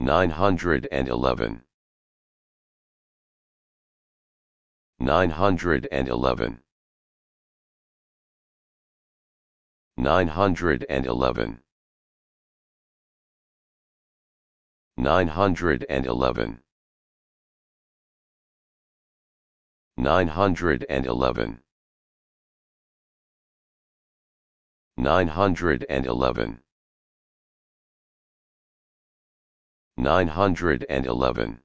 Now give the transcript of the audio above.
911 911 911 911 911 911 911